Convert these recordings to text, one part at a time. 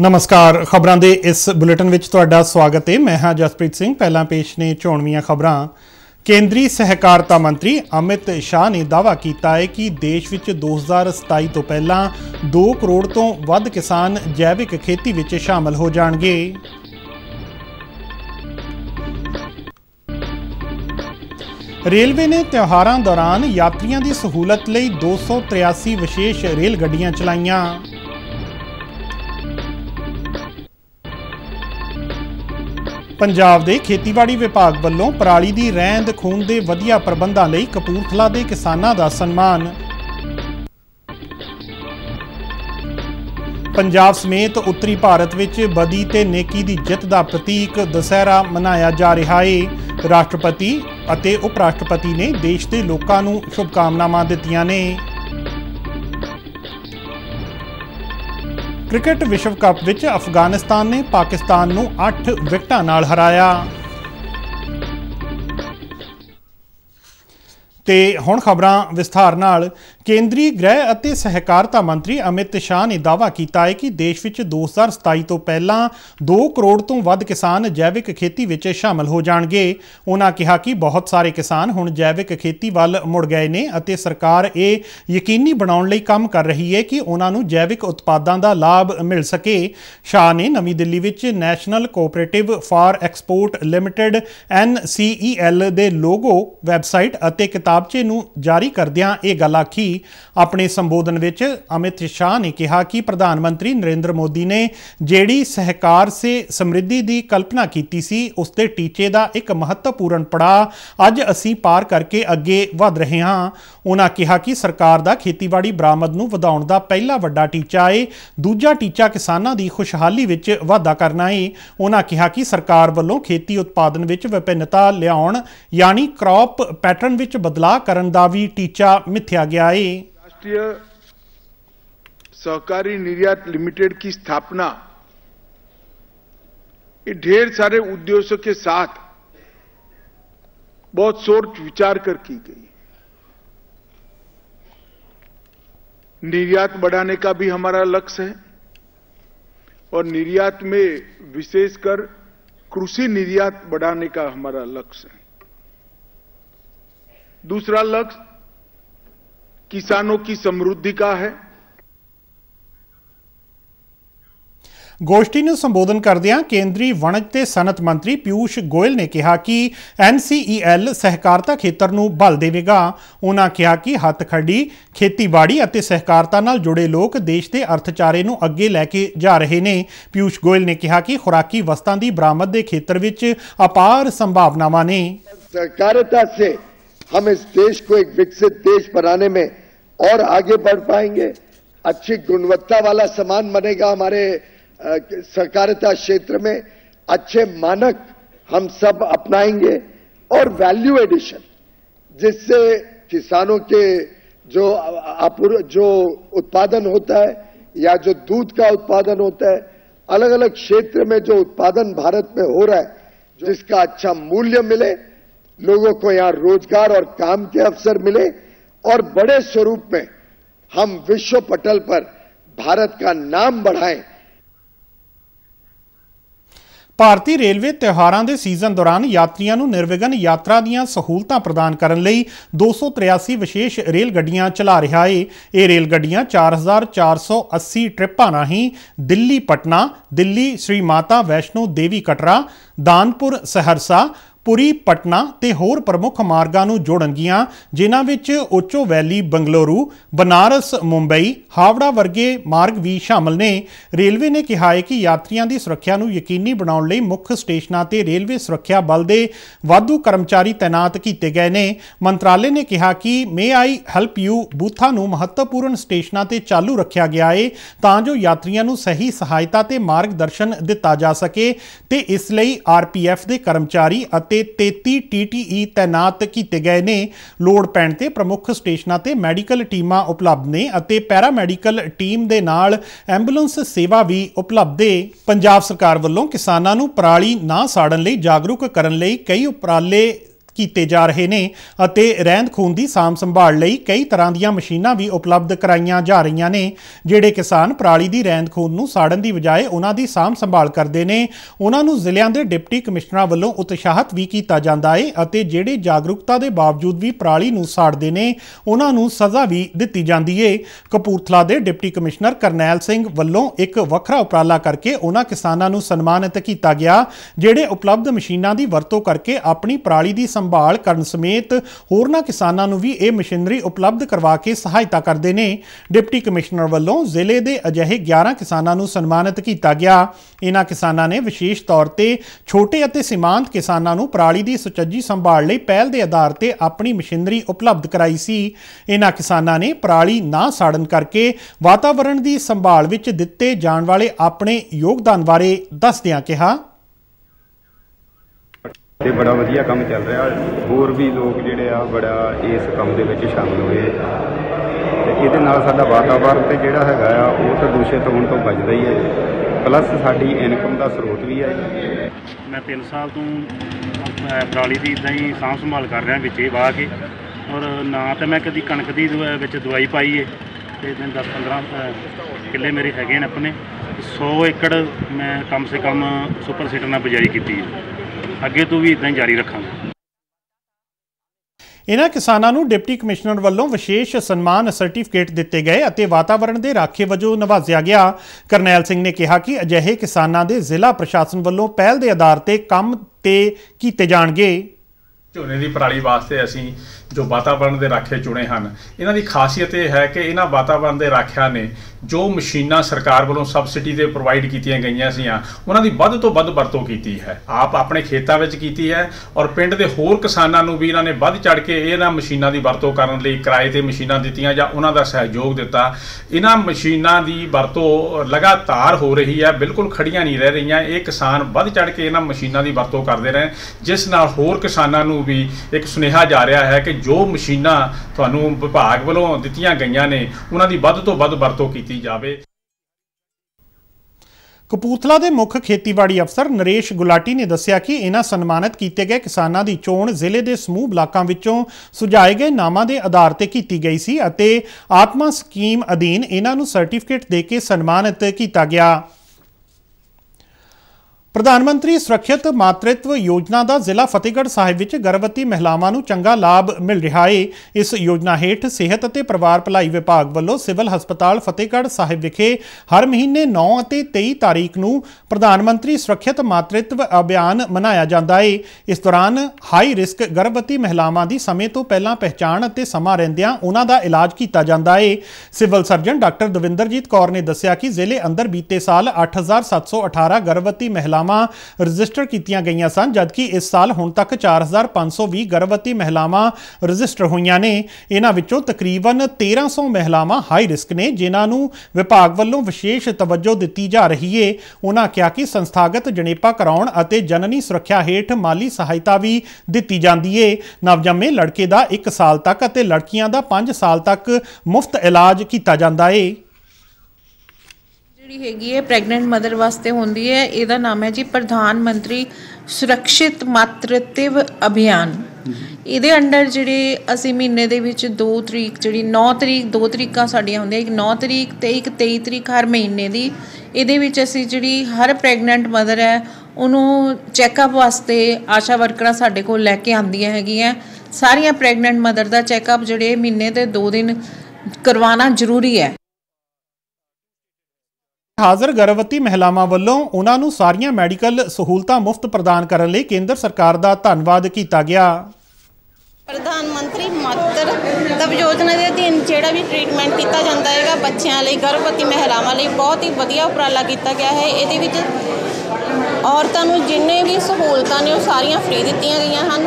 ਨਮਸਕਾਰ ਖਬਰਾਂ ਦੇ ਇਸ ਬੁਲੇਟਿਨ ਵਿੱਚ ਤੁਹਾਡਾ ਸਵਾਗਤ ਹੈ ਮੈਂ ਹਾਂ ਜਸਪ੍ਰੀਤ ਸਿੰਘ ਪਹਿਲਾਂ ਪੇਸ਼ ਨੇ ਚੋਣਵੀਆਂ ਖਬਰਾਂ ਕੇਂਦਰੀ ਸਹਿਕਾਰਤਾ ਮੰਤਰੀ ਅਮਿਤ ਸ਼ਾਹ ਨੇ ਦਾਅਵਾ ਕੀਤਾ ਹੈ ਕਿ ਦੇਸ਼ ਵਿੱਚ 2027 ਤੋਂ ਪਹਿਲਾਂ 2 ਕਰੋੜ ਤੋਂ ਵੱਧ ਕਿਸਾਨ ਜੈਵਿਕ ਖੇਤੀ ਵਿੱਚ ਸ਼ਾਮਲ ਹੋ ਜਾਣਗੇ ਰੇਲਵੇ ਨੇ ਤਿਉਹਾਰਾਂ ਦੌਰਾਨ ਯਾਤਰੀਆਂ ਦੀ ਸਹੂਲਤ ਲਈ 283 ਵਿਸ਼ੇਸ਼ ਰੇਲ ਗੱਡੀਆਂ ਚਲਾਈਆਂ ਪੰਜਾਬ ਦੇ ਖੇਤੀਬਾੜੀ ਵਿਭਾਗ ਵੱਲੋਂ ਪਰਾਲੀ ਦੀ ਰਹਿੰਦ ਖੂੰਦ ਦੇ ਵਧੀਆ ਪ੍ਰਬੰਧਾਂ ਲਈ ਕਪੂਰਥਲਾ ਦੇ ਕਿਸਾਨਾਂ ਦਾ ਸਨਮਾਨ ਪੰਜਾਬ ਸਮੇਤ ਉੱਤਰੀ ਭਾਰਤ ਵਿੱਚ ਬਦੀ ਤੇ ਨੇਕੀ ਦੀ ਜਿੱਤ ਦਾ ਪ੍ਰਤੀਕ ਦਸਹਿਰਾ ਮਨਾਇਆ ਜਾ ਰਿਹਾ ਹੈ ਰਾਸ਼ਟਰਪਤੀ ਅਤੇ ਉਪ ਰਾਸ਼ਟਰਪਤੀ ਨੇ ਦੇਸ਼ ਦੇ ਲੋਕਾਂ ਨੂੰ ਸ਼ੁਭਕਾਮਨਾਵਾਂ ਦਿੱਤੀਆਂ ਨੇ ਕ੍ਰਿਕਟ ਵਿਸ਼ਵ ਕੱਪ ਵਿੱਚ ਅਫਗਾਨਿਸਤਾਨ ਨੇ ਪਾਕਿਸਤਾਨ ਨੂੰ 8 ਵਿਕਟਾਂ ਨਾਲ ਹਰਾਇਆ ਤੇ ਹੁਣ ਖਬਰਾਂ ਵਿਸਥਾਰ ਨਾਲ ਕੇਂਦਰੀ ਗ੍ਰਹਿ ਅਤੇ ਸਹਿਕਾਰਤਾ ਮੰਤਰੀ ਅਮਿਤ ਸ਼ਾਹ ਨੇ ਦਾਅਵਾ ਕੀਤਾ ਹੈ ਕਿ ਦੇਸ਼ ਵਿੱਚ 2027 ਤੋਂ ਪਹਿਲਾਂ 2 ਕਰੋੜ ਤੋਂ ਵੱਧ ਕਿਸਾਨ ਜੈਵਿਕ ਖੇਤੀ ਵਿੱਚ ਸ਼ਾਮਲ ਹੋ ਜਾਣਗੇ ਉਹਨਾਂ ਕਿਹਾ ਕਿ ਬਹੁਤ ਸਾਰੇ ਕਿਸਾਨ ਹੁਣ ਜੈਵਿਕ ਖੇਤੀ ਵੱਲ ਮੁੜ ਗਏ ਨੇ ਅਤੇ ਸਰਕਾਰ ਇਹ ਯਕੀਨੀ ਬਣਾਉਣ ਲਈ ਕੰਮ ਕਰ ਰਹੀ ਹੈ ਕਿ ਉਹਨਾਂ ਨੂੰ ਜੈਵਿਕ ਉਤਪਾਦਾਂ ਦਾ ਲਾਭ ਮਿਲ ਸਕੇ ਸ਼ਾਹ ਨੇ ਨਵੀਂ ਦਿੱਲੀ ਵਿੱਚ national cooperative for export limited NCEL ਦੇ ਲੋਗੋ ਵੈਬਸਾਈਟ ਅਤੇ ਕਿਤਾਬਚੇ ਨੂੰ ਜਾਰੀ ਕਰਦਿਆਂ ਇਹ ਗੱਲ ਆਖੀ ਕੀਤੀ ਆਪਣੇ ਸੰਬੋਧਨ ਵਿੱਚ ਅਮਿਤ ਸ਼ਾਹ ਨੇ ਕਿਹਾ ਕਿ ਪ੍ਰਧਾਨ ਮੰਤਰੀ ਨਰਿੰਦਰ ਮੋਦੀ ਨੇ ਜਿਹੜੀ ਸਹਿਕਾਰ ਸੇ ਸਮ੍ਰਿੱਧੀ ਦੀ ਕਲਪਨਾ ਕੀਤੀ ਸੀ ਉਸ ਦੇ ਟੀਚੇ ਦਾ ਇੱਕ ਮਹੱਤਵਪੂਰਨ ਪੜਾ ਅੱਜ ਅਸੀਂ ਪਾਰ ਕਰਕੇ ਅੱਗੇ ਵਧ ਰਹੇ ਹਾਂ ਉਹਨਾਂ ਕਿਹਾ ਕਿ ਸਰਕਾਰ ਦਾ ਖੇਤੀਬਾੜੀ ਬਰਾਮਦ ਨੂੰ ਵਧਾਉਣ ਦਾ ਪਹਿਲਾ ਵੱਡਾ ਟੀਚਾ ਹੈ ਦੂਜਾ ਟੀਚਾ ਕਿਸਾਨਾਂ ਦੀ ਖੁਸ਼ਹਾਲੀ ਵਿੱਚ ਵਾਧਾ ਕਰਨਾ ਹੈ ਉਹਨਾਂ ਕਿਹਾ ਕਿ ਸਰਕਾਰ ਵੱਲੋਂ ਖੇਤੀ ਉਤਪਾਦਨ ਵਿੱਚ ਵਿਭਿੰਨਤਾ ਲਿਆਉਣ ਯਾਨੀ ਕ੍ਰੌਪ ਪੈਟਰਨ ਵਿੱਚ ਬਦਲਾਅ ਕਰਨ ਦਾ ਵੀ ਟੀਚਾ ਮਿੱਥਿਆ ਗਿਆ ਹੈ ही राष्ट्रीय सहकारी निर्यात लिमिटेड की स्थापना ये ढेर सारे उद्देश्यों के साथ बहुत सोच विचार कर की गई निर्यात बढ़ाने का भी हमारा लक्ष्य है और निर्यात में विशेषकर कृषि निर्यात बढ़ाने का हमारा लक्ष्य है दूसरा लक्ष्य किसानों की समृद्धि का है ਗੋਸ਼ਟੀ ਨੂੰ ਸੰਬੋਧਨ ਕਰਦਿਆਂ ਕੇਂਦਰੀ ਵਣਜ ਤੇ ਸਨਤ ਮੰਤਰੀ ਪਿਊਸ਼ ਗੋਇਲ ਨੇ ਕਿਹਾ ਕਿ ਐਨਸੀਈਐਲ ਸਹਿਕਾਰਤਾ ਖੇਤਰ ਨੂੰ ਬਲ ਦੇਵੇਗਾ ਉਹਨਾਂ ਕਿਹਾ ਕਿ ਹੱਥਖੜੀ ਖੇਤੀਬਾੜੀ ਅਤੇ ਸਹਿਕਾਰਤਾ ਨਾਲ ਜੁੜੇ ਲੋਕ ਦੇਸ਼ ਦੇ ਅਰਥਚਾਰੇ ਨੂੰ ਅੱਗੇ ਲੈ ਕੇ ਜਾ ਰਹੇ ਨੇ ਪਿਊਸ਼ ਗੋਇਲ ਨੇ ਕਿਹਾ ਕਿ ਖੁਰਾਕੀ ਵਸਤਾਂ ਦੀ ਬਰਾਮਦ ਦੇ ਖੇਤਰ ਵਿੱਚ ਅਪਾਰ ਸੰਭਾਵਨਾਵਾਂ ਨੇ ਸਹਿਕਾਰਤਾ ਸੇ ਹਮ ਇਸ ਦੇਸ਼ ਕੋ ਇੱਕ ਵਿਕਸਿਤ ਦੇਸ਼ ਬਣਾਉਣੇ ਮੇਂ और आगे बढ़ पाएंगे अच्छी गुणवत्ता वाला सामान बनेगा हमारे सहकारिता क्षेत्र में अच्छे मानक हम सब अपनाएंगे और वैल्यू एडिशन जिससे किसानों के जो जो उत्पादन होता है या जो दूध का उत्पादन होता है अलग अलग क्षेत्र में जो उत्पादन भारत में हो रहा है जिसका अच्छा मूल्य मिले लोगों को यहाँ रोजगार और काम के अवसर मिले और बड़े स्वरूप में हम विश्व पटल पर भारत का नाम बढ़ाएं ਭਾਰਤੀ ਰੇਲਵੇ ਤਿਉਹਾਰਾਂ ਦੇ ਸੀਜ਼ਨ ਦੌਰਾਨ ਯਾਤਰੀਆਂ ਨੂੰ ਨਿਰਵਿਘਨ ਯਾਤਰਾ ਦੀਆਂ ਸਹੂਲਤਾਂ ਪ੍ਰਦਾਨ ਕਰਨ ਲਈ 283 ਵਿਸ਼ੇਸ਼ ਰੇਲ ਗੱਡੀਆਂ ਚਲਾ ਰਿਹਾ ਹੈ ਇਹ ਰੇਲ ਗੱਡੀਆਂ 4480 ਟ੍ਰਿਪਾਂ ਰਾਹੀਂ ਦਿੱਲੀ ਪਟਨਾ ਦਿੱਲੀ ਸ੍ਰੀ ਮਾਤਾ ਵੈਸ਼ਨੋ ਦੇਵੀ ਕਟਰਾ ਦਾਨਪੁਰ ਸਹਰਸਾ ਪੁਰੀ ਪਟਨਾ ਤੇ ਹੋਰ ਪ੍ਰਮੁੱਖ ਮਾਰਗਾਂ ਨੂੰ ਜੋੜਨਗੀਆਂ ਜਿਨ੍ਹਾਂ ਵਿੱਚ ਉੱਚੋ ਵੈਲੀ ਬੰਗਲੌਰੂ ਬਨਾਰਸ ਮੁੰਬਈ ਹਾਵੜਾ ਵਰਗੇ ਮਾਰਗ ਵੀ ਸ਼ਾਮਲ ਨੇ ਰੇਲਵੇ ਨੇ ਕਿਹਾ ਹੈ ਕਿ ਯਾਤਰੀਆਂ ਦੀ ਸੁਰੱਖਿਆ ਨੂੰ ਯਕੀਨੀ ਬਣਾਉਣ ਲਈ ਮੁੱਖ ਸਟੇਸ਼ਨਾਂ ਤੇ ਰੇਲਵੇ ਸੁਰੱਖਿਆ ਬਲ ਦੇ ਵਾਧੂ ਕਰਮਚਾਰੀ ਤਾਇਨਾਤ ਕੀਤੇ ਗਏ ਨੇ ਮੰਤਰਾਲੇ ਨੇ ਕਿਹਾ ਕਿ ਮੇ ਆਈ ਹੈਲਪ ਯੂ ਬੂਥਾਂ ਨੂੰ ਮਹੱਤਵਪੂਰਨ ਸਟੇਸ਼ਨਾਂ ਤੇ ਚਾਲੂ ਰੱਖਿਆ ਗਿਆ ਹੈ ਤਾਂ ਜੋ ਯਾਤਰੀਆਂ ਨੂੰ ਸਹੀ ਸਹਾਇਤਾ ਤੇ ਮਾਰਗਦਰਸ਼ਨ ਦਿੱਤਾ ਜਾ ਸਕੇ ਤੇ ਇਸ ਲਈ ਆਰਪੀਐਫ ਦੇ ਕਰਮਚਾਰੀ ਅਤੇ ਤੇ 33 ਟੀਟੀਈ ਤਾਇਨਾਤ ਕੀਤੇ ਗਏ ਨੇ ਲੋੜ ਪੈਣ ਤੇ ਪ੍ਰਮੁੱਖ ਸਟੇਸ਼ਨਾਂ ਤੇ ਮੈਡੀਕਲ ਟੀਮਾਂ ਉਪਲਬਧ ਨੇ ਅਤੇ ਪੈਰਾ ਮੈਡੀਕਲ ਟੀਮ ਦੇ ਨਾਲ ਐਂਬੂਲੈਂਸ ਸੇਵਾ ਵੀ ਉਪਲਬਧ ਹੈ ਪੰਜਾਬ ਸਰਕਾਰ ਵੱਲੋਂ ਕਿਸਾਨਾਂ ਨੂੰ ਪਰਾਲੀ ਨਾ ਸਾੜਨ ਲਈ ਜਾਗਰੂਕ ਕਰਨ ਲਈ ਕਈ ਉਪਰਾਲੇ ਕੀਤੇ ਜਾ ਰਹੇ ਨੇ ਅਤੇ ਰਹਿੰਦ ਖੂੰਦ ਦੀ ਸਾਮ ਸੰਭਾਲ ਲਈ ਕਈ ਤਰ੍ਹਾਂ ਦੀਆਂ ਮਸ਼ੀਨਾਂ ਵੀ ਉਪਲਬਧ ਕਰਾਈਆਂ ਜਾ ਰਹੀਆਂ ਨੇ ਜਿਹੜੇ ਕਿਸਾਨ ਪ੍ਰਾਲੀ ਦੀ ਰਹਿੰਦ ਖੂੰਦ ਨੂੰ ਸਾੜਨ ਦੀ ਬਜਾਏ ਉਹਨਾਂ ਦੀ ਸਾਮ ਸੰਭਾਲ ਕਰਦੇ ਨੇ ਉਹਨਾਂ ਨੂੰ ਜ਼ਿਲ੍ਹਿਆਂ ਦੇ ਡਿਪਟੀ ਕਮਿਸ਼ਨਰਾਂ ਵੱਲੋਂ ਉਤਸ਼ਾਹਤ ਵੀ ਕੀਤਾ ਜਾਂਦਾ ਹੈ ਅਤੇ ਜਿਹੜੇ ਜਾਗਰੂਕਤਾ ਦੇ ਬਾਵਜੂਦ ਵੀ ਪ੍ਰਾਲੀ ਨੂੰ ਸਾੜਦੇ ਨੇ ਉਹਨਾਂ ਨੂੰ ਸਜ਼ਾ ਵੀ ਦਿੱਤੀ ਜਾਂਦੀ ਹੈ ਕਪੂਰਥਲਾ ਦੇ ਡਿਪਟੀ ਕਮਿਸ਼ਨਰ ਕਰਨੈਲ ਸਿੰਘ ਵੱਲੋਂ ਇੱਕ ਵੱਖਰਾ ਉਪਰਾਲਾ ਕਰਕੇ ਉਹਨਾਂ ਕਿਸਾਨਾਂ ਨੂੰ ਸਨਮਾਨਿਤ ਕੀਤਾ ਗਿਆ ਜਿਹੜੇ ਉਪਲਬਧ ਮਸ਼ੀਨਾਂ ਦੀ ਵਰਤੋਂ ਕਰਕੇ ਆਪਣੀ ਪ੍ਰਾਲੀ ਦੀ ਸੰਭਾਲ ਕਰਨ ਸਮੇਤ ਹੋਰਨਾਂ ਕਿਸਾਨਾਂ ਨੂੰ ਵੀ ਇਹ ਮਸ਼ੀਨਰੀ ਉਪਲਬਧ ਕਰਵਾ ਕੇ ਸਹਾਇਤਾ ਕਰਦੇ ਨੇ ਡਿਪਟੀ ਕਮਿਸ਼ਨਰ ਵੱਲੋਂ ਜ਼ਿਲ੍ਹੇ ਦੇ ਅਜਿਹੇ 11 ਕਿਸਾਨਾਂ ਨੂੰ ਸਨਮਾਨਿਤ ਕੀਤਾ ਗਿਆ ਇਹਨਾਂ ਕਿਸਾਨਾਂ ਨੇ ਵਿਸ਼ੇਸ਼ ਤੌਰ ਤੇ ਛੋਟੇ ਅਤੇ ਸੀਮਾਂਤ ਕਿਸਾਨਾਂ ਨੂੰ ਪਰਾਲੀ ਦੀ ਸੁਚੱਜੀ ਸੰਭਾਲ ਲਈ ਪਹਿਲ ਦੇ ਆਧਾਰ ਤੇ ਆਪਣੀ ਮਸ਼ੀਨਰੀ ਉਪਲਬਧ ਕਰਾਈ ਸੀ ਇਹਨਾਂ ਕਿਸਾਨਾਂ ਨੇ ਪਰਾਲੀ ਨਾ ਸਾੜਨ ਕਰਕੇ ਵਾਤਾਵਰਣ ਦੀ ਸੰਭਾਲ ਵਿੱਚ ਦਿੱਤੇ ਜਾਣ ਵਾਲੇ ਆਪਣੇ ਯੋਗਦਾਨ ਬਾਰੇ ਦੱਸਦਿਆਂ ਕਿਹਾ ਤੇ ਬੜਾ ਵਧੀਆ ਕੰਮ ਚੱਲ ਰਿਹਾ ਹੋਰ ਵੀ ਲੋਕ ਜਿਹੜੇ ਆ ਬੜਾ ਇਸ ਕੰਮ ਦੇ ਵਿੱਚ ਸ਼ਾਮਲ ਹੋਏ ਤੇ ਇਹਦੇ ਨਾਲ ਸਾਡਾ ਵਾਤਾਵਰਣ ਤੇ ਜਿਹੜਾ ਹੈਗਾ ਆ ਉਹ ਤਾਂ ਹੋਣ ਤੋਂ ਬਚਦਾ ਹੀ ਹੈ ਪਲੱਸ ਸਾਡੀ ਇਨਕਮ ਦਾ ਸਰੋਤ ਵੀ ਹੈ ਮੈਂ 3 ਸਾਲ ਤੋਂ ਪਰਾਲੀ ਦੀ ਇਦਾਂ ਹੀ ਸਾਂਭ ਸੰਭਾਲ ਕਰ ਰਿਹਾ ਵਿੱਚੇ ਵਾਹ ਕੇ ਔਰ ਨਾ ਤਾਂ ਮੈਂ ਕਦੀ ਕਣਕ ਦੀ ਵਿੱਚ ਦਵਾਈ ਪਾਈ ਏ ਤੇ 10 15 ਕਿੱਲੇ ਮੇਰੇ ਹੈਗੇ ਨੇ ਆਪਣੇ 100 ਏਕੜ ਮੈਂ ਕਮ ਸੇ ਕਮ ਸੁਪਰ ਸੀਟਰ ਨਾਲ ਬਜਾਈ ਕੀਤੀ ਹੈ ਅੱਗੇ ਤੋਂ ਵੀ ਇਦਾਂ ਹੀ ਜਾਰੀ ਰੱਖਾਂਗੇ ਇਹਨਾਂ ਕਿਸਾਨਾਂ ਨੂੰ ਡਿਪਟੀ ਕਮਿਸ਼ਨਰ ਵੱਲੋਂ ਵਿਸ਼ੇਸ਼ ਸਨਮਾਨ ਸਰਟੀਫਿਕੇਟ ਦਿੱਤੇ ਗਏ ਅਤੇ ਵਾਤਾਵਰਣ ਦੇ ਰਾਖੇ ਵਜੋਂ ਨਵਾਜ਼ਿਆ ਗਿਆ ਕਰਨੈਲ ਸਿੰਘ ਨੇ ਕਿਹਾ ਕਿ ਅਜਿਹੇ ਕਿਸਾਨਾਂ ਦੇ ਜ਼ਿਲ੍ਹਾ ਪ੍ਰਸ਼ਾਸਨ ਵੱਲੋਂ ਪਹਿਲ ਦੇ ਆਧਾਰ ਤੇ ਕੰਮ ਤੇ ਕੀਤੇ ਜਾਣਗੇ ਝੋਨੇ ਦੀ ਪਰਾਲੀ ਵਾਸਤੇ ਅਸੀਂ ਜੋ ਵਾਤਾਵਰਣ ਦੇ ਰਾਖੇ ਚੁਣੇ ਹਨ ਇਹਨਾਂ ਦੀ ਖਾਸੀਅਤ ਇਹ ਹੈ ਕਿ ਇਹਨਾਂ ਵਾਤਾਵਰਣ ਦੇ ਰਾਖਿਆ ਨੇ ਜੋ ਮਸ਼ੀਨਾਂ ਸਰਕਾਰ ਵੱਲੋਂ ਸਬਸਿਡੀ ਦੇ ਪ੍ਰੋਵਾਈਡ ਕੀਤੀਆਂ ਗਈਆਂ ਸੀਆਂ ਉਹਨਾਂ ਦੀ ਵੱਧ ਤੋਂ ਵੱਧ ਵਰਤੋਂ ਕੀਤੀ ਹੈ ਆਪ ਆਪਣੇ ਖੇਤਾਂ ਵਿੱਚ ਕੀਤੀ ਹੈ ਔਰ ਪਿੰਡ ਦੇ ਹੋਰ ਕਿਸਾਨਾਂ ਨੂੰ ਵੀ ਇਹਨਾਂ ਨੇ ਵੱਧ ਚੜ ਕੇ ਇਹਨਾਂ ਮਸ਼ੀਨਾਂ ਦੀ ਵਰਤੋਂ ਕਰਨ ਲਈ ਕਿਰਾਏ ਤੇ ਮਸ਼ੀਨਾਂ ਦਿੱਤੀਆਂ ਜਾਂ ਉਹਨਾਂ ਦਾ ਸਹਿਯੋਗ ਦਿੱਤਾ ਇਹਨਾਂ ਮਸ਼ੀਨਾਂ ਦੀ ਵਰਤੋਂ ਲਗਾਤਾਰ ਹੋ ਰਹੀ ਹੈ ਬਿਲਕੁਲ ਖੜੀਆਂ ਨਹੀਂ ਰਹਿ ਰਹੀਆਂ ਇਹ ਕਿਸਾਨ ਵੱਧ ਚੜ ਕੇ ਇਹਨਾਂ ਮਸ਼ੀਨਾਂ ਦੀ ਵਰਤੋਂ ਕਰਦੇ ਰਹੇ ਜਿਸ ਨਾਲ ਹੋਰ ਕਿਸਾਨਾਂ ਨੂੰ ਵੀ ਇੱਕ ਸੁਨੇਹਾ ਜਾ ਰਿਹਾ ਹੈ ਕਿ ਜੋ ਮਸ਼ੀਨਾਂ ਤੁਹਾਨੂੰ ਵਿਭਾਗ ਵੱਲੋਂ ਦਿੱਤੀਆਂ ਗਈਆਂ ਨੇ ਉਹਨਾਂ ਦੀ ਵੱਧ ਤੋਂ ਵੱਧ ਵਰਤੋਂ ਕੀਤੀ ਜਾਵੇ ਕਪੂਰਥਲਾ ਦੇ ਮੁੱਖ ਖੇਤੀਬਾੜੀ ਅਫਸਰ ਨਰੇਸ਼ ਗੁਲਾਟੀ ਨੇ ਦੱਸਿਆ ਕਿ ਇਹਨਾਂ ਸਨਮਾਨਿਤ ਕੀਤੇ ਗਏ ਕਿਸਾਨਾਂ ਦੀ ਚੋਣ ਜ਼ਿਲ੍ਹੇ ਦੇ ਸਮੂਹ ਬਲਾਕਾਂ ਵਿੱਚੋਂ ਸੁਝਾਏ ਗਏ ਨਾਮਾਂ ਦੇ ਆਧਾਰ ਤੇ ਕੀਤੀ ਗਈ ਸੀ ਅਤੇ ਆਤਮਾ ਸਕੀਮ ਅਧੀਨ ਇਹਨਾਂ ਨੂੰ ਸਰਟੀਫਿਕੇਟ ਦੇ ਕੇ ਸਨਮਾਨਿਤ ਕੀਤਾ ਗਿਆ ਪ੍ਰਧਾਨ ਮੰਤਰੀ ਸੁਰੱਖਿਅਤ ਮਾਤ੍ਰਿਤਵ ਯੋਜਨਾ ਦਾ ਜ਼ਿਲ੍ਹਾ ਫਤਿਹਗੜ੍ਹ ਸਾਹਿਬ ਵਿੱਚ ਗਰਭਵਤੀ ਮਹਿਲਾਵਾਂ ਨੂੰ ਚੰਗਾ ਲਾਭ ਮਿਲ ਰਿਹਾ ਹੈ ਇਸ ਯੋਜਨਾ ਹੇਠ ਸਿਹਤ ਅਤੇ ਪਰਿਵਾਰ ਭਲਾਈ ਵਿਭਾਗ ਵੱਲੋਂ ਸਿਵਲ ਹਸਪਤਾਲ ਫਤਿਹਗੜ੍ਹ ਸਾਹਿਬ ਵਿਖੇ ਹਰ ਮਹੀਨੇ 9 ਅਤੇ 23 ਤਾਰੀਖ ਨੂੰ ਪ੍ਰਧਾਨ ਮੰਤਰੀ ਸੁਰੱਖਿਅਤ ਮਾਤ੍ਰਿਤਵ ਅਭਿਆਨ ਮਨਾਇਆ ਜਾਂਦਾ ਹੈ ਇਸ ਦੌਰਾਨ ਹਾਈ ਰਿਸਕ ਗਰਭਵਤੀ ਮਹਿਲਾਵਾਂ ਦੀ ਸਮੇਂ ਤੋਂ ਪਹਿਲਾਂ ਪਹਿਚਾਣ ਅਤੇ ਸਮਾਂ ਰਹਿੰਦਿਆਂ ਉਹਨਾਂ ਦਾ ਇਲਾਜ ਕੀਤਾ ਜਾਂਦਾ ਹੈ civil surgeon doctor Davinderjit Kaur ਨੇ ਦੱਸਿਆ ਕਿ ਜ਼ਿਲ੍ਹੇ ਅੰਦਰ ਬੀਤੇ ਸਾਲ 8718 ਗਰਭਵਤੀ ਮਹਿਲਾਵਾਂ ਮਹਿਲਾਵਾਂ ਰਜਿਸਟਰ ਕੀਤੀਆਂ ਗਈਆਂ ਸਨ ਜਦਕਿ ਇਸ ਸਾਲ ਹੁਣ ਤੱਕ 4520 ਗਰਭਵਤੀ ਮਹਿਲਾਵਾਂ ਰਜਿਸਟਰ ਹੋਈਆਂ ਨੇ ਇਹਨਾਂ ਵਿੱਚੋਂ ਤਕਰੀਬਨ 1300 ਮਹਿਲਾਵਾਂ ਹਾਈ ਰਿਸਕ ਨੇ ਜਿਨ੍ਹਾਂ ਨੂੰ ਵਿਭਾਗ ਵੱਲੋਂ ਵਿਸ਼ੇਸ਼ ਤਵੱਜੋ ਦਿੱਤੀ ਜਾ ਰਹੀ ਏ ਉਹਨਾਂ ਕਿਹਾ ਕਿ ਸੰਸਥਾਗਤ ਜਣੇਪਾ ਕਰਾਉਣ ਅਤੇ ਜਨਨੀ ਸੁਰੱਖਿਆ ਹੇਠ ਮਾਲੀ ਸਹਾਇਤਾ ਵੀ ਦਿੱਤੀ ਜਾਂਦੀ ਏ ਨਵਜੰਮੇ ਲੜਕੇ ਦਾ 1 ਸਾਲ ਤੱਕ ਅਤੇ ਲੜਕੀਆਂ ਦਾ 5 ਸਾਲ ਤੱਕ ਮੁਫਤ ਇਲਾਜ ਕੀਤਾ ਜਾਂਦਾ ਏ ਜਿਹੜੀ ਹੈਗੀ ਹੈ ਪ੍ਰੈਗਨੈਂਟ ਮਦਰ ਵਾਸਤੇ ਹੁੰਦੀ ਹੈ ਇਹਦਾ ਨਾਮ ਹੈ ਜੀ ਪ੍ਰਧਾਨ ਮੰਤਰੀ ਸੁਰੱਖਿਅਤ ਮਾਤ੍ਰਿਤਵ ਅਭਿਆਨ ਇਹਦੇ ਅੰਡਰ ਜਿਹੜੇ ਅਸੀਂ ਮਹੀਨੇ ਦੇ ਵਿੱਚ 2 ਤਰੀਕ ਜਿਹੜੀ 9 ਤਰੀਕ 2 ਤਰੀਕਾਂ ਸਾਡੀਆਂ ਹੁੰਦੀਆਂ ਇੱਕ 9 ਤਰੀਕ ਤੇ ਇੱਕ 23 ਤਰੀਕ ਹਰ ਮਹੀਨੇ ਦੀ ਇਹਦੇ ਵਿੱਚ ਅਸੀਂ ਜਿਹੜੀ ਹਰ ਪ੍ਰੈਗਨੈਂਟ ਮਦਰ ਹੈ ਉਹਨੂੰ ਚੈੱਕਅਪ ਵਾਸਤੇ ਆਸ਼ਾ ਵਰਕਰਾਂ ਸਾਡੇ ਕੋਲ ਲੈ ਕੇ ਆਉਂਦੀਆਂ ਹੈਗੀਆਂ ਸਾਰੀਆਂ ਪ੍ਰੈਗਨੈਂਟ ਮਦਰ ਦਾ ਚੈੱਕਅਪ ਜਿਹੜੇ ਮਹੀਨੇ ਦੇ 2 ਦਿਨ ਕਰਵਾਉਣਾ ਜ਼ਰੂਰੀ ਹੈ ਹਾਜ਼ਰ ਗਰਭਵਤੀ ਮਹਿਲਾਵਾਂ ਵੱਲੋਂ ਉਹਨਾਂ ਨੂੰ ਸਾਰੀਆਂ ਮੈਡੀਕਲ ਸਹੂਲਤਾਂ ਮੁਫਤ ਪ੍ਰਦਾਨ ਕਰਨ ਲਈ ਕੇਂਦਰ ਸਰਕਾਰ ਦਾ ਧੰਨਵਾਦ ਕੀਤਾ ਗਿਆ ਪ੍ਰਧਾਨ ਮੰਤਰੀ ਮਾਤਰ ਤਬ ਯੋਜਨਾ ਦੇ ਅਧੀਨ ਜਿਹੜਾ ਵੀ ਟ੍ਰੀਟਮੈਂਟ ਕੀਤਾ ਜਾਂਦਾ ਹੈਗਾ ਬੱਚਿਆਂ ਲਈ ਗਰਭਵਤੀ ਮਹਿਲਾਵਾਂ ਲਈ ਬਹੁਤ ਹੀ ਵਧੀਆ ਉਪਰਾਲਾ ਕੀਤਾ ਗਿਆ ਹੈ ਇਹਦੇ ਵਿੱਚ ਔਰਤਾਂ ਨੂੰ ਜਿੰਨੇ ਵੀ ਸਹੂਲਤਾਂ ਨੇ ਉਹ ਸਾਰੀਆਂ ਫ੍ਰੀ ਦਿੱਤੀਆਂ ਗਈਆਂ ਹਨ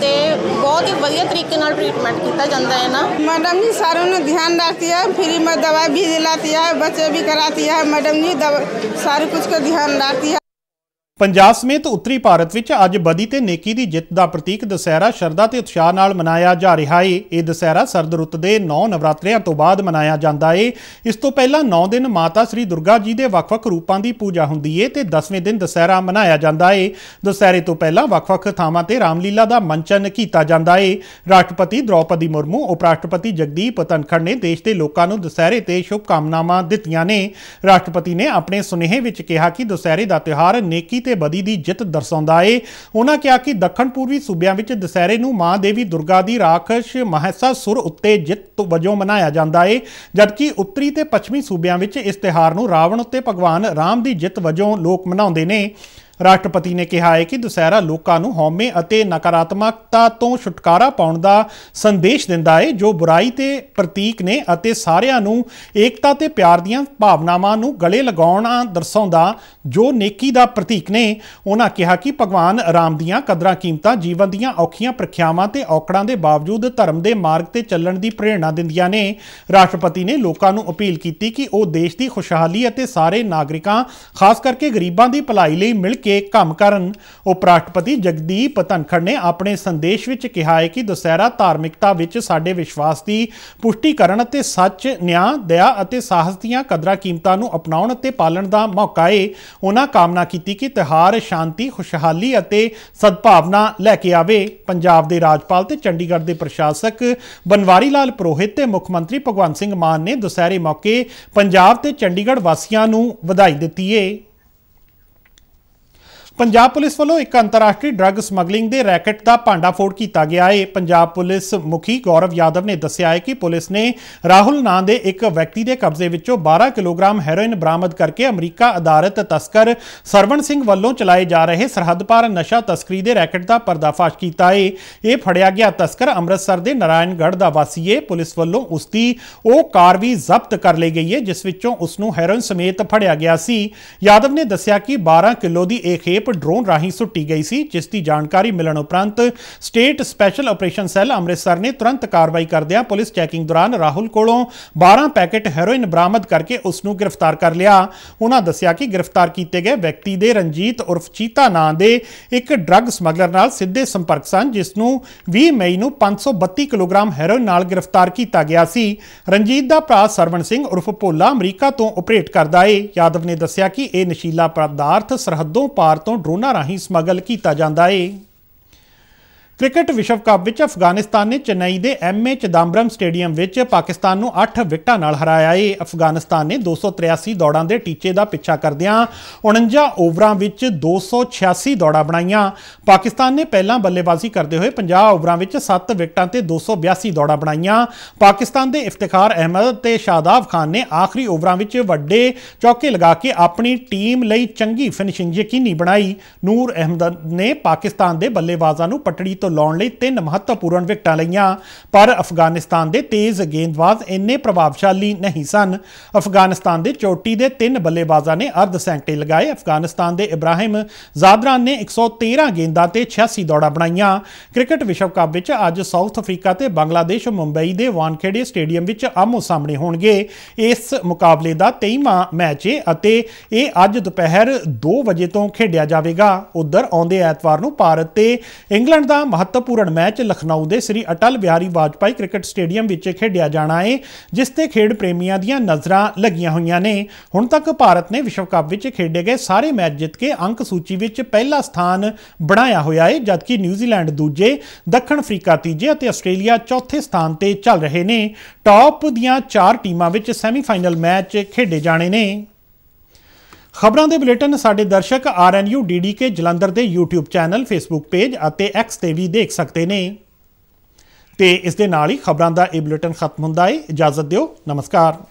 ਤੇ ਬਹੁਤ ਹੀ ਵਧੀਆ ਤਰੀਕੇ ਨਾਲ ਟ੍ਰੀਟਮੈਂਟ ਕੀਤਾ है ना मैडम जी सारों ध्यान रखती है फ्री में दवाई भी दिलाती है बच्चे भी कराती है मैडम जी दवा सारे कुछ का ध्यान रखती है ਪੰਜਾਬ ਸਮੇਤ ਉੱਤਰੀ ਭਾਰਤ ਵਿੱਚ ਅੱਜ ਬਦੀ ਤੇ ਨੇਕੀ ਦੀ ਜਿੱਤ ਦਾ ਪ੍ਰਤੀਕ ਦਸਹਿਰਾ ਸ਼ਰਧਾ ਤੇ ਉਤਸ਼ਾਹ ਨਾਲ ਮਨਾਇਆ ਜਾ ਰਿਹਾ ਹੈ ਇਹ ਦਸਹਿਰਾ ਸਰਦ ਰੁੱਤ ਦੇ 9 ਨਵਰਾਤਰਿਆਂ ਤੋਂ ਬਾਅਦ ਮਨਾਇਆ ਜਾਂਦਾ ਹੈ ਇਸ ਤੋਂ ਪਹਿਲਾਂ 9 ਦਿਨ ਮਾਤਾ ਸ੍ਰੀ ਦੁਰਗਾ ਜੀ ਦੇ ਵੱਖ-ਵੱਖ ਰੂਪਾਂ ਦੀ ਪੂਜਾ ਹੁੰਦੀ ਹੈ ਤੇ 10ਵੇਂ ਦਿਨ ਦਸਹਿਰਾ ਮਨਾਇਆ ਜਾਂਦਾ ਹੈ ਦਸਹਿਰੇ ਤੋਂ ਪਹਿਲਾਂ ਵੱਖ-ਵੱਖ ਥਾਵਾਂ ਤੇ ਰਾਮਲੀਲਾ ਦਾ ਮੰਚਨ ਕੀਤਾ ਜਾਂਦਾ ਹੈ ਰਾਸ਼ਟਰਪਤੀ ਦ੍ਰੌਪਦੀ ਮੁਰਮੂ ਉਪ ਰਾਸ਼ਟਰਪਤੀ ਜਗਦੀਪ ਧਨਖੜ ਨੇ ਦੇਸ਼ ਦੇ ਲੋਕਾਂ ਨੂੰ ਦਸਹਿਰੇ ਤੇ ਸ਼ੁਭ ਕਾਮਨਾਵਾਂ ਦਿੱਤੀਆਂ ਨੇ ਰਾਸ਼ਟਰਪਤੀ ਨੇ ਆਪਣੇ ਸੁਨੇਹੇ ਵਿੱਚ ਕਿਹਾ ਕਿ ਦਸਹਿਰੇ ਦਾ ਤਿਉਹਾਰ ਨੇਕੀ ਤੇ ਬਦੀ ਦੀ ਜਿੱਤ ਦਰਸਾਉਂਦਾ ਏ ਉਹਨਾਂ ਕਿਹਾ ਕਿ ਦੱਖਣ ਪੂਰਬੀ ਸੂਬਿਆਂ ਵਿੱਚ ਦਸਹਿਰੇ ਨੂੰ ਮਾਂ ਦੇਵੀ ਦੁਰਗਾ ਦੀ ਰਾਖਸ਼ ਮਹਾਸਾ ਸੁਰ ਉੱਤੇ ਜਿੱਤ ਵਜੋਂ ਮਨਾਇਆ ਜਾਂਦਾ ਏ ਜਦਕਿ ਉੱਤਰੀ ਤੇ ਪੱਛਮੀ ਸੂਬਿਆਂ ਵਿੱਚ ਇਸ ਤਿਹਾਰ ਨੂੰ ਰਾਵਣ ਉੱਤੇ ਭਗਵਾਨ ਰਾਮ ਦੀ ਜਿੱਤ ਵਜੋਂ ਲੋਕ ਮਨਾਉਂਦੇ ਨੇ ਰਾਸ਼ਟਰਪਤੀ ਨੇ ਕਿਹਾ ਹੈ ਕਿ ਦੁਸਹਿਰਾ ਲੋਕਾਂ ਨੂੰ ਹਉਮੈ ਅਤੇ ਨਕਾਰਾਤਮਕਤਾ ਤੋਂ ਛੁਟਕਾਰਾ ਪਾਉਣ ਦਾ ਸੰਦੇਸ਼ ਦਿੰਦਾ ਹੈ ਜੋ ਬੁਰਾਈ ਤੇ ਪ੍ਰਤੀਕ ਨੇ ਅਤੇ ਸਾਰਿਆਂ ਨੂੰ ਏਕਤਾ ਤੇ ਪਿਆਰ ਦੀਆਂ ਭਾਵਨਾਵਾਂ ਨੂੰ ਗਲੇ ਲਗਾਉਣਾ ਦਰਸਾਉਂਦਾ ਜੋ ਨੇਕੀ ਦਾ ਪ੍ਰਤੀਕ ਨੇ ਉਹਨਾਂ ਕਿਹਾ ਕਿ ਭਗਵਾਨ ਰਾਮ ਦੀਆਂ ਕਦਰਾਂ ਕੀਮਤਾਂ ਜੀਵਨ ਦੀਆਂ ਔਖੀਆਂ ਪ੍ਰਖਿਆਵਾਂ ਤੇ ਔਕੜਾਂ ਦੇ ਬਾਵਜੂਦ ਧਰਮ ਦੇ ਮਾਰਗ ਤੇ ਚੱਲਣ ਦੀ ਪ੍ਰੇਰਣਾ ਦਿੰਦੀਆਂ ਨੇ ਰਾਸ਼ਟਰਪਤੀ ਨੇ ਲੋਕਾਂ ਨੂੰ ਅਪੀਲ ਕੀਤੀ ਕਿ ਉਹ ਦੇਸ਼ ਦੀ ਖੁਸ਼ਹਾਲੀ ਅਤੇ ਸਾਰੇ ਨਾਗਰਿਕਾਂ ਖਾਸ ਕਰਕੇ ਗਰੀਬਾਂ ਦੀ ਭਲਾਈ ਲਈ ਮਿਲ ਕੇ ਕੰਮ ਕਰਨ ਉਪ ਰਾਸ਼ਟਰਪਤੀ ਜਗਦੀਪ ਧਨਖੜ ਨੇ ਆਪਣੇ ਸੰਦੇਸ਼ ਵਿੱਚ ਕਿਹਾ ਹੈ ਕਿ ਦੁਸਹਿਰਾ ਧਾਰਮਿਕਤਾ ਵਿੱਚ ਸਾਡੇ ਵਿਸ਼ਵਾਸ ਦੀ ਪੁਸ਼ਟੀ ਕਰਨ ਅਤੇ ਸੱਚ ਨਿਆਂ ਦਇਆ ਅਤੇ ਸਾਹਸ ਦੀਆਂ ਕਦਰਾਂ ਕੀਮਤਾਂ ਨੂੰ ਅਪਣਾਉਣ ਅਤੇ ਪਾਲਣ ਦਾ ਮੌਕਾ ਹੈ ਉਹਨਾਂ ਕਾਮਨਾ ਕੀਤੀ ਕਿ ਤਿਹਾਰ ਸ਼ਾਂਤੀ ਖੁਸ਼ਹਾਲੀ ਅਤੇ ਸਦਭਾਵਨਾ ਲੈ ਕੇ ਆਵੇ ਪੰਜਾਬ ਦੇ ਰਾਜਪਾਲ ਤੇ ਚੰਡੀਗੜ੍ਹ ਦੇ ਪ੍ਰਸ਼ਾਸਕ ਬਨਵਾਰੀ ਲਾਲ ਪ੍ਰੋਹਿਤ ਤੇ ਮੁੱਖ ਮੰਤਰੀ ਭਗਵੰਤ ਸਿੰਘ ਮਾਨ ਨੇ ਦੁਸਹਿਰੇ ਮੌਕੇ ਪੰਜਾਬ ਤੇ ਚੰਡੀਗੜ੍ਹ ਵਾਸੀਆਂ ਨੂੰ ਵਧਾਈ ਦਿੱਤੀ ਹੈ ਪੰਜਾਬ ਪੁਲਿਸ ਵੱਲੋਂ ਇੱਕ ਅੰਤਰਰਾਸ਼ਟਰੀ ਡਰੱਗ ਸਮਗਲਿੰਗ ਦੇ ਰੈਕਟ ਦਾ ਭਾਂਡਾਫੋੜ ਕੀਤਾ ਗਿਆ ਹੈ ਪੰਜਾਬ ਪੁਲਿਸ ਮੁਖੀ ਗੌਰਵ ਯਾਦਵ ਨੇ ਦੱਸਿਆ ਹੈ ਕਿ ਪੁਲਿਸ ਨੇ ਰਾਹੁਲ ਨਾਂ ਦੇ ਇੱਕ ਵਿਅਕਤੀ ਦੇ ਕਬਜ਼ੇ ਵਿੱਚੋਂ 12 ਕਿਲੋਗ੍ਰਾਮ ਹੈਰੋਇਨ ਬਰਾਮਦ ਕਰਕੇ ਅਮਰੀਕਾ ਅਧਾਰਤ ਤਸਕਰ ਸਰਵਣ ਸਿੰਘ ਵੱਲੋਂ ਚਲਾਏ ਜਾ ਰਹੇ ਸਰਹੱਦ ਪਾਰ ਨਸ਼ਾ ਤਸਕਰੀ ਦੇ ਰੈਕਟ ਦਾ ਪਰਦਾਫਾਸ਼ ਕੀਤਾ ਹੈ ਇਹ ਫੜਿਆ ਗਿਆ ਤਸਕਰ ਅੰਮ੍ਰਿਤਸਰ ਦੇ ਨਾਰਾਇਣਗੜ੍ਹ ਦਾ ਵਾਸੀ ਹੈ ਪੁਲਿਸ ਵੱਲੋਂ ਉਸ ਦੀ ਉਹ ਕਾਰ ਵੀ ਜ਼ਬਤ ਕਰ ਲਈ ਗਈ ਹੈ ਜਿਸ ਵਿੱਚੋਂ ਉਸ ਨੂੰ ਹੈਰੋਇਨ ਸਮੇਤ ਫੜਿਆ ਗਿਆ ਸੀ ਯਾਦਵ ਨੇ ਦੱਸਿਆ ਕਿ 12 ਕਿਲੋ ਦੀ ਇਹ ਖੇਪ ਟੇਪ ਡਰੋਨ ਰਾਹੀਂ ਸੁੱਟੀ ਗਈ ਸੀ ਜਿਸ ਦੀ ਜਾਣਕਾਰੀ ਮਿਲਣ ਉਪਰੰਤ state special operation cell Amritsar ਨੇ ਤੁਰੰਤ ਕਾਰਵਾਈ ਕਰਦਿਆਂ ਪੁਲਿਸ ਚੈਕਿੰਗ ਦੌਰਾਨ ਰਾਹੁਲ ਕੋਲੋਂ 12 ਪੈਕੇਟ ਹੈਰੋਇਨ ਬਰਾਮਦ ਕਰਕੇ ਉਸ ਨੂੰ ਗ੍ਰਿਫਤਾਰ ਕਰ ਲਿਆ ਉਹਨਾਂ ਦੱਸਿਆ ਕਿ ਗ੍ਰਿਫਤਾਰ ਕੀਤੇ ਗਏ ਵਿਅਕਤੀ ਦੇ ਰਣਜੀਤ ਉਰਫ ਚੀਤਾ ਨਾਂ ਦੇ ਇੱਕ ਡਰੱਗ ਸਮਗਲਰ ਨਾਲ ਸਿੱਧੇ ਸੰਪਰਕ ਸਨ ਜਿਸ ਨੂੰ 20 ਮਈ ਨੂੰ 532 ਕਿਲੋਗ੍ਰਾਮ ਹੈਰੋਇਨ ਨਾਲ ਗ੍ਰਿਫਤਾਰ ਕੀਤਾ ਗਿਆ ਸੀ ਰਣਜੀਤ ਦਾ ਭਰਾ ਸਰਵਣ ਸਿੰਘ ਉਰਫ ਭੋਲਾ ਅਮਰੀਕਾ ਤੋਂ ਆਪਰੇਟ ਕਰਦਾ ਏ ਯਾਦਵ ਨੇ ਦੱਸਿਆ ਕਿ ਇਹ ਨਸ਼ੀਲਾ ਪਦਾਰਥ ਸਰਹੱਦੋਂ ਪਾਰ ਤੋਂ ਡਰੋਨਾਂ ਰਾਹੀਂ ਸਮਗਲ ਕੀਤਾ ਜਾਂਦਾ ਏ ਕ੍ਰਿਕਟ ਵਿਸ਼ਵ ਕੱਪ ਵਿੱਚ ਅਫਗਾਨਿਸਤਾਨ ਨੇ ਚੇਨਈ ਦੇ ਐਮਏ ਚਦੰਬਰਮ ਸਟੇਡੀਅਮ ਵਿੱਚ ਪਾਕਿਸਤਾਨ ਨੂੰ 8 ਵਿਕਟਾਂ ਨਾਲ ਹਰਾਇਆ ਏ ਅਫਗਾਨਿਸਤਾਨ ਨੇ 283 ਦੌੜਾਂ ਦੇ ਟੀਚੇ ਦਾ ਪਿੱਛਾ ਕਰਦਿਆਂ 49 ਓਵਰਾਂ ਵਿੱਚ 286 ਦੌੜਾਂ ਬਣਾਈਆਂ ਪਾਕਿਸਤਾਨ ਨੇ ਪਹਿਲਾਂ ਬੱਲੇਬਾਜ਼ੀ ਕਰਦੇ ਹੋਏ 50 ਓਵਰਾਂ ਵਿੱਚ 7 ਵਿਕਟਾਂ ਤੇ 282 ਦੌੜਾਂ ਬਣਾਈਆਂ ਪਾਕਿਸਤਾਨ ਦੇ ਇਫਤਖਾਰ ਅਹਿਮਦ ਤੇ ਸ਼ਾਦਾਬ ਖਾਨ ਨੇ ਆਖਰੀ ਓਵਰਾਂ ਵਿੱਚ ਵੱਡੇ ਚੌਕੇ ਲਗਾ ਕੇ ਆਪਣੀ ਟੀਮ ਲਈ ਚੰਗੀ ਫਿਨਿਸ਼ਿੰਗ ਯਕੀਨੀ ਬਣਾਈ ਨੂਰ ਅਹਿਮਦ ਨੇ ਪਾਕਿਸਤਾਨ ਦੇ ਬੱਲੇਬਾਜ਼ਾਂ ਨੂੰ ਪਟੜੀ ਲਾਉਣ ਲਈ ਤਿੰਨ ਮਹੱਤਵਪੂਰਨ ਵਿਕਟਾਂ ਲਈਆਂ ਪਰ ਅਫਗਾਨਿਸਤਾਨ ਦੇ ਤੇਜ਼ ਗੇਂਦਬਾਜ਼ ਇੰਨੇ ਪ੍ਰਭਾਵਸ਼ਾਲੀ ਨਹੀਂ ਸਨ ਅਫਗਾਨਿਸਤਾਨ ਦੇ ਚੋਟੀ ਦੇ ਤਿੰਨ ਬੱਲੇਬਾਜ਼ਾਂ ਨੇ ਅਰਧ ਸੈਂਕੜੇ ਲਗਾਏ ਅਫਗਾਨਿਸਤਾਨ ਦੇ ਇਬਰਾਹਿਮ ਜ਼ਾਦਰਾਨ ਨੇ 113 ਗੇਂਦਾਂ ਤੇ 86 ਦੌੜਾਂ ਬਣਾਈਆਂ ਕ੍ਰਿਕਟ ਵਿਸ਼ਵ ਕੱਪ ਵਿੱਚ ਅੱਜ ਸਾਊਥ ਅਫਰੀਕਾ ਤੇ ਬੰਗਲਾਦੇਸ਼ ਮੁੰਬਈ ਦੇ ਵਾਨਖੇੜੇ ਸਟੇਡੀਅਮ ਵਿੱਚ ਆਮੋ ਸਾਹਮਣੇ ਹੋਣਗੇ ਇਸ ਮੁਕਾਬਲੇ ਦਾ 23ਵਾਂ ਮੈਚ ਹੈ ਅਤੇ ਇਹ ਅੱਜ ਦੁਪਹਿਰ 2 ਵਜੇ ਤੋਂ ਖੇਡਿਆ ਜਾਵੇਗਾ ਉਧਰ ਆਉਂਦੇ ਐਤਵਾਰ ਨੂੰ ਭਾਰਤ ਤੇ ਇੰਗਲੈਂਡ ਦਾ ਮਹੱਤਵਪੂਰਨ ਮੈਚ ਲਖਨਊ ਦੇ ਸ੍ਰੀ ਅਟਲ ਬਿਹਾਰੀ ਵਾਜਪਾਈ ਕ੍ਰਿਕਟ ਸਟੇਡੀਅਮ ਵਿੱਚ ਖੇਡਿਆ ਜਾਣਾ ਹੈ ਜਿਸ ਤੇ ਖੇਡ ਪ੍ਰੇਮੀਆਂ ਦੀਆਂ ਨਜ਼ਰਾਂ ਲੱਗੀਆਂ ਹੋਈਆਂ ਨੇ ਹੁਣ ਤੱਕ ਭਾਰਤ ਨੇ ਵਿਸ਼ਵ ਕੱਪ ਵਿੱਚ ਖੇਡੇ ਗਏ ਸਾਰੇ ਮੈਚ ਜਿੱਤ ਕੇ ਅੰਕ ਸੂਚੀ ਵਿੱਚ ਪਹਿਲਾ ਸਥਾਨ ਬਣਾਇਆ ਹੋਇਆ ਹੈ ਜਦਕਿ ਨਿਊਜ਼ੀਲੈਂਡ ਦੂਜੇ ਦੱਖਣ ਅਫਰੀਕਾ ਤੀਜੇ ਅਤੇ ਆਸਟ੍ਰੇਲੀਆ ਚੌਥੇ ਸਥਾਨ ਤੇ ਚੱਲ ਰਹੇ ਨੇ ਟੌਪ ਦੀਆਂ ਚਾਰ ਟੀਮਾਂ ਵਿੱਚ ਸੈਮੀਫਾਈਨਲ ਮੈਚ ਖੇਡੇ ਜਾਣੇ ਨੇ ਖਬਰਾਂ ਦੇ ਬੁਲੇਟਿਨ ਸਾਡੇ ਦਰਸ਼ਕ RNU DDK ਜਲੰਧਰ ਦੇ YouTube ਚੈਨਲ Facebook ਪੇਜ ਅਤੇ X ਤੇ ਵੀ ਦੇਖ ਸਕਦੇ ਨੇ ਤੇ ਇਸ ਦੇ ਨਾਲ ਹੀ ਖਬਰਾਂ ਦਾ ਇਹ ਬੁਲੇਟਿਨ ਖਤਮ ਹੁੰਦਾ ਹੈ ਇਜਾਜ਼ਤ ਦਿਓ ਨਮਸਕਾਰ